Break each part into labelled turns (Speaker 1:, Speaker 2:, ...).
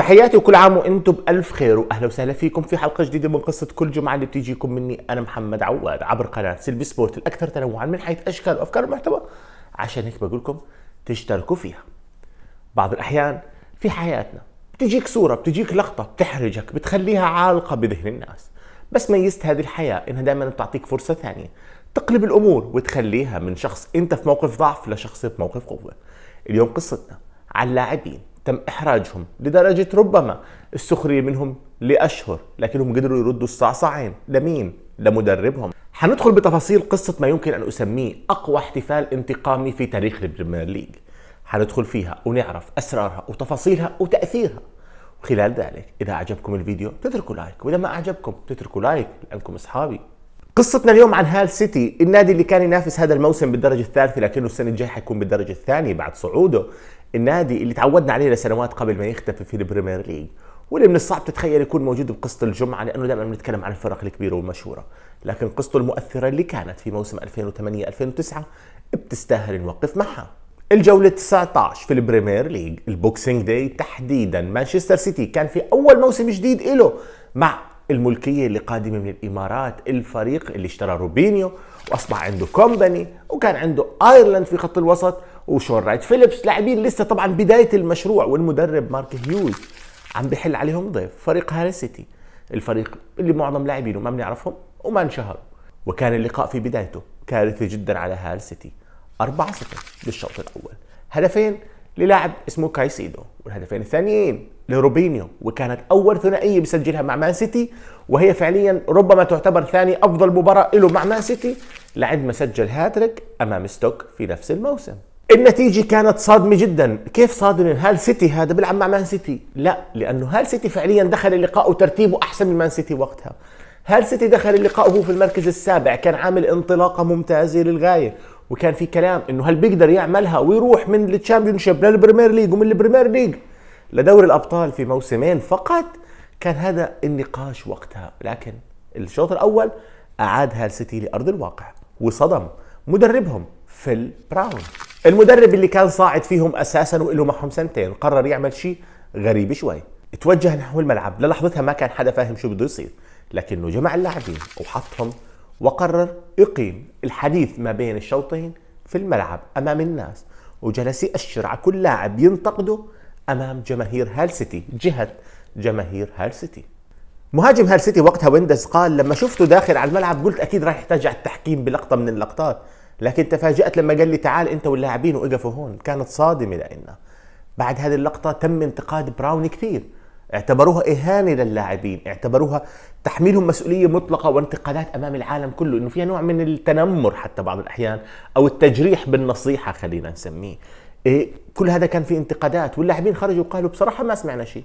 Speaker 1: تحياتي وكل عام وانتم بالف خير واهلا وسهلا فيكم في حلقه جديده من قصه كل جمعه اللي بتيجيكم مني انا محمد عواد عبر قناه سيلفي سبورت الاكثر تنوعا من حيث اشكال وافكار المحتوى عشان هيك بقول لكم تشتركوا فيها بعض الاحيان في حياتنا بتجيك صوره بتجيك لقطه بتحرجك بتخليها عالقه بذهن الناس بس ميزت هذه الحياه انها دائما بتعطيك فرصه ثانيه تقلب الامور وتخليها من شخص انت في موقف ضعف لشخص في موقف قوه اليوم قصتنا على اللاعبين تم إحراجهم لدرجة ربما السخرية منهم لأشهر لكنهم قدروا يردوا الصعصعين لمين؟ لمدربهم حندخل بتفاصيل قصة ما يمكن أن أسميه أقوى احتفال انتقامي في تاريخ البريمير ليج حندخل فيها ونعرف أسرارها وتفاصيلها وتأثيرها وخلال ذلك إذا أعجبكم الفيديو تتركوا لايك وإذا ما أعجبكم تتركوا لايك لأنكم أصحابي قصتنا اليوم عن هال سيتي النادي اللي كان ينافس هذا الموسم بالدرجة الثالثة لكنه السنة الجاية حيكون بالدرجة الثانية بعد صعوده النادي اللي تعودنا عليه لسنوات قبل ما يختفي في البريمير ليج واللي من الصعب تتخيل يكون موجود بقصة الجمعة لأنه دائما بنتكلم عن الفرق الكبيرة والمشهورة لكن قصته المؤثرة اللي كانت في موسم 2008-2009 بتستاهل نوقف معها الجولة 19 في البريمير ليج البوكسينج داي تحديدا مانشستر سيتي كان في أول موسم جديد له مع الملكية اللي قادمة من الإمارات الفريق اللي اشترى روبينيو وأصبح عنده كومباني وكان عنده آيرلاند في خط الوسط رايت فيليبس لاعبين لسه طبعا بدايه المشروع والمدرب مارك هيوز عم بحل عليهم ضيف فريق هال سيتي الفريق اللي معظم لاعبينه ما بنعرفهم وما انشهروا وكان اللقاء في بدايته كارثي جدا على هال سيتي 4-0 بالشوط الاول هدفين للاعب اسمه كايسيدو والهدفين الثانيين لروبينيو وكانت اول ثنائيه بسجلها مع مان سيتي وهي فعليا ربما تعتبر ثاني افضل مباراه له مع مان سيتي ما سجل هاتريك امام ستوك في نفس الموسم النتيجة كانت صادمة جدا كيف صادمة هال سيتي هذا بيلعب مع مان سيتي لا لأنه هال سيتي فعليا دخل اللقاء وترتيبه أحسن من مان سيتي وقتها هال سيتي دخل اللقاء وهو في المركز السابع كان عامل انطلاقة ممتازة للغاية وكان في كلام انه هل بيقدر يعملها ويروح من الشامبيونشيب للبريمير ليج ومن البريمير ليج لدوري الابطال في موسمين فقط كان هذا النقاش وقتها لكن الشوط الاول اعاد هال سيتي لارض الواقع وصدم مدربهم فيل براون المدرب اللي كان صاعد فيهم اساسا وله معهم سنتين قرر يعمل شيء غريب شوي توجه نحو الملعب للحظتها ما كان حدا فاهم شو بده يصير لكنه جمع اللاعبين وحطهم وقرر يقيم الحديث ما بين الشوطين في الملعب امام الناس وجلس يأشر على كل لاعب ينتقده امام جماهير هال سيتي جهه جماهير هال سيتي مهاجم هال سيتي وقتها ويندز قال لما شفته داخل على الملعب قلت اكيد راح يحتاج على التحكيم بلقطه من اللقطات لكن تفاجات لما قال لي تعال انت واللاعبين وقفوا هون كانت صادمه لنا بعد هذه اللقطه تم انتقاد براون كثير اعتبروها اهانه للاعبين اعتبروها تحميلهم مسؤوليه مطلقه وانتقادات امام العالم كله انه فيها نوع من التنمر حتى بعض الاحيان او التجريح بالنصيحه خلينا نسميه إيه كل هذا كان في انتقادات واللاعبين خرجوا وقالوا بصراحه ما سمعنا شيء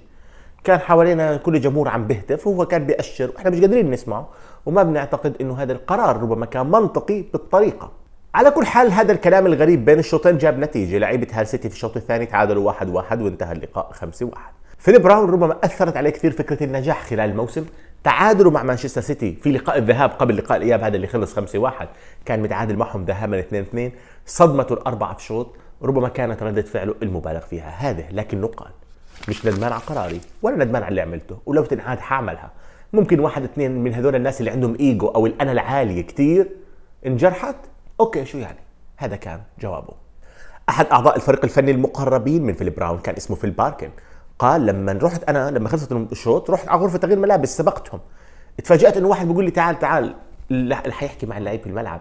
Speaker 1: كان حوالينا كل جمهور عم بيهتف وهو كان بيأشر واحنا مش قادرين نسمعه وما بنعتقد انه هذا القرار ربما كان منطقي بالطريقه على كل حال هذا الكلام الغريب بين الشوطين جاب نتيجة لعيبة هال سيتي في الشوط الثاني تعادلوا واحد واحد وانتهى اللقاء خمسة واحد فيليب براون ربما أثرت عليه كثير فكرة النجاح خلال الموسم تعادلوا مع مانشستر سيتي في لقاء الذهاب قبل لقاء الإياب هذا اللي خلص 5-1 كان متعادل معهم ذهابا 2-2 صدمته الأربعة في شوط ربما كانت ردة فعله المبالغ فيها هذه لكنه قال مش ندمان على قراري ولا ندمان على اللي عملته ولو تنعاد حعملها ممكن واحد اثنين من هذول الناس اللي عندهم ايجو او الانا العاليه كتير انجرحت اوكي شو يعني هذا كان جوابه احد اعضاء الفريق الفني المقربين من فيل براون كان اسمه فيل باركن قال لما رحت انا لما خلصت الشوط رحت على غرفه تغيير ملابس سبقتهم تفاجات انه واحد بيقول لي تعال تعال اللي حيحكي مع اللعيب في الملعب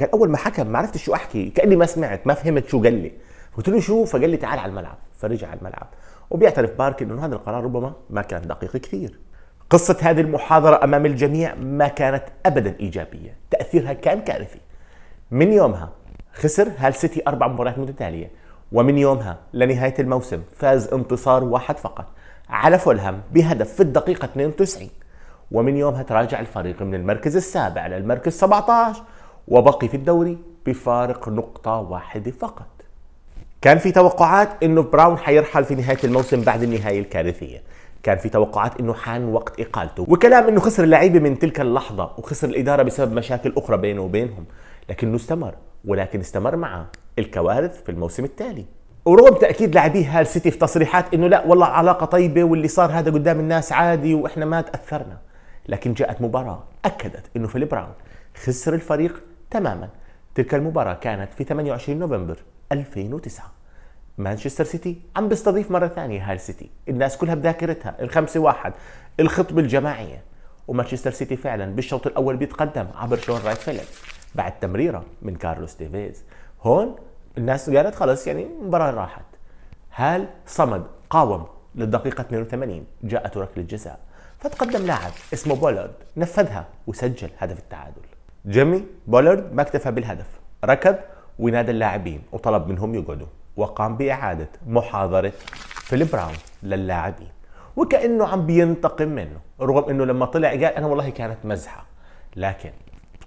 Speaker 1: قال اول ما حكى ما عرفت شو احكي كاني ما سمعت ما فهمت شو قال لي قلت له شو فقال لي تعال على الملعب فرجع على الملعب وبيعترف باركن انه هذا القرار ربما ما كان دقيق كثير قصة هذه المحاضرة أمام الجميع ما كانت أبدا إيجابية تأثيرها كان كارثي من يومها خسر هال سيتي اربع مباريات متتاليه ومن يومها لنهايه الموسم فاز انتصار واحد فقط على فولهام بهدف في الدقيقه 92 ومن يومها تراجع الفريق من المركز السابع للمركز 17 وبقي في الدوري بفارق نقطة واحدة فقط كان في توقعات انه براون حيرحل في نهاية الموسم بعد النهاية الكارثية كان في توقعات انه حان وقت اقالته وكلام انه خسر اللعيبة من تلك اللحظة وخسر الادارة بسبب مشاكل اخرى بينه وبينهم لكنه استمر ولكن استمر معه الكوارث في الموسم التالي ورغم تاكيد لاعبي هال سيتي في تصريحات انه لا والله علاقه طيبه واللي صار هذا قدام الناس عادي واحنا ما تاثرنا لكن جاءت مباراه اكدت انه فيل براون خسر الفريق تماما تلك المباراه كانت في 28 نوفمبر 2009 مانشستر سيتي عم بيستضيف مره ثانيه هال سيتي الناس كلها بذاكرتها الخمسة واحد الخطبه الجماعيه ومانشستر سيتي فعلا بالشوط الاول بيتقدم عبر شون رايت فيليبس بعد تمريره من كارلوس تيفيز هون الناس قالت خلاص يعني المباراه راحت هال صمد قاوم للدقيقة 82 جاءت ركلة جزاء فتقدم لاعب اسمه بولارد نفذها وسجل هدف التعادل جيمي بولارد ما اكتفى بالهدف ركض ونادى اللاعبين وطلب منهم يقعدوا وقام بإعادة محاضرة فيل براون للاعبين وكأنه عم بينتقم منه رغم أنه لما طلع قال أنا والله كانت مزحة لكن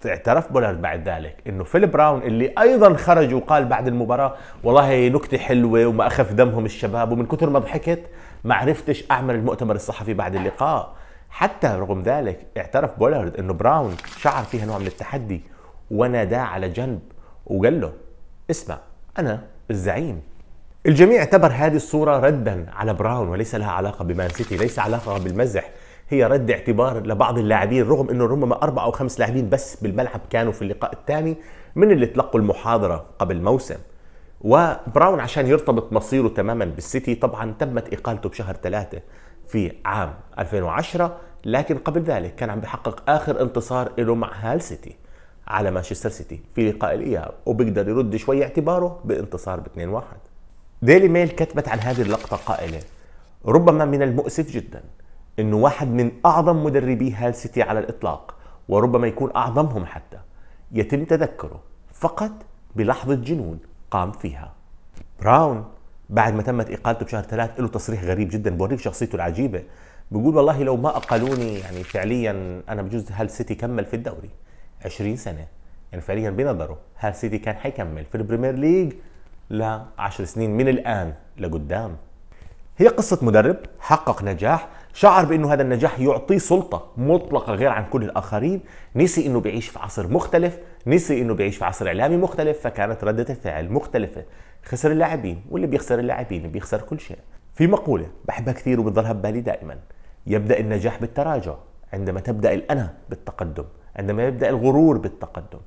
Speaker 1: اعترف بولارد بعد ذلك انه فيل براون اللي ايضا خرج وقال بعد المباراه والله نكته حلوه وما اخف دمهم الشباب ومن كثر ما ضحكت ما عرفتش اعمل المؤتمر الصحفي بعد اللقاء حتى رغم ذلك اعترف بولارد انه براون شعر فيها نوع من التحدي وناداه على جنب وقال له اسمع انا الزعيم الجميع اعتبر هذه الصورة ردا على براون وليس لها علاقة بمان سيتي ليس علاقة بالمزح هي رد اعتبار لبعض اللاعبين رغم انه ربما اربع او خمس لاعبين بس بالملعب كانوا في اللقاء الثاني من اللي تلقوا المحاضره قبل موسم وبراون عشان يرتبط مصيره تماما بالسيتي طبعا تمت اقالته بشهر ثلاثة في عام 2010 لكن قبل ذلك كان عم بحقق اخر انتصار له مع هال سيتي على مانشستر سيتي في لقاء الاياب وبقدر يرد شوي اعتباره بانتصار ب 2-1 ديلي ميل كتبت عن هذه اللقطة قائلة ربما من المؤسف جدا انه واحد من اعظم مدربي هال سيتي على الاطلاق وربما يكون اعظمهم حتى يتم تذكره فقط بلحظه جنون قام فيها براون بعد ما تمت اقالته بشهر ثلاث له تصريح غريب جدا بوريك شخصيته العجيبه بيقول والله لو ما اقلوني يعني فعليا انا بجوز هال سيتي كمل في الدوري 20 سنه يعني فعليا بنظره هال سيتي كان حيكمل في البريمير ليج ل 10 سنين من الان لقدام هي قصة مدرب حقق نجاح شعر بأنه هذا النجاح يعطيه سلطة مطلقة غير عن كل الآخرين نسي أنه بيعيش في عصر مختلف نسي أنه بيعيش في عصر إعلامي مختلف فكانت ردة الفعل مختلفة خسر اللاعبين واللي بيخسر اللاعبين بيخسر كل شيء في مقولة بحبها كثير وبتظلها ببالي دائما يبدأ النجاح بالتراجع عندما تبدأ الأنا بالتقدم عندما يبدأ الغرور بالتقدم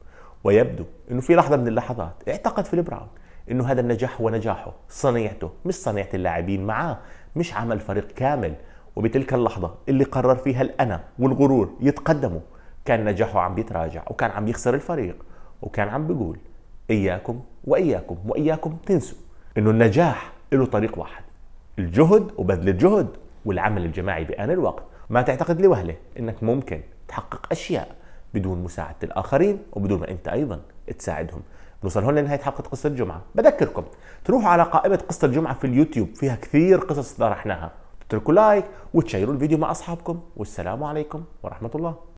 Speaker 1: ويبدو أنه في لحظة من اللحظات اعتقد في البراون انه هذا النجاح هو نجاحه صنيعته مش صنيعه اللاعبين معاه مش عمل فريق كامل وبتلك اللحظه اللي قرر فيها الانا والغرور يتقدموا كان نجاحه عم بيتراجع وكان عم يخسر الفريق وكان عم بيقول اياكم واياكم واياكم تنسوا انه النجاح له طريق واحد الجهد وبذل الجهد والعمل الجماعي بآن الوقت ما تعتقد لوهله انك ممكن تحقق اشياء بدون مساعده الاخرين وبدون ما انت ايضا تساعدهم نوصل هون لنهايه حلقه قصه الجمعه بذكركم تروحوا على قائمه قصه الجمعه في اليوتيوب فيها كثير قصص طرحناها تتركوا لايك وتشيروا الفيديو مع اصحابكم والسلام عليكم ورحمه الله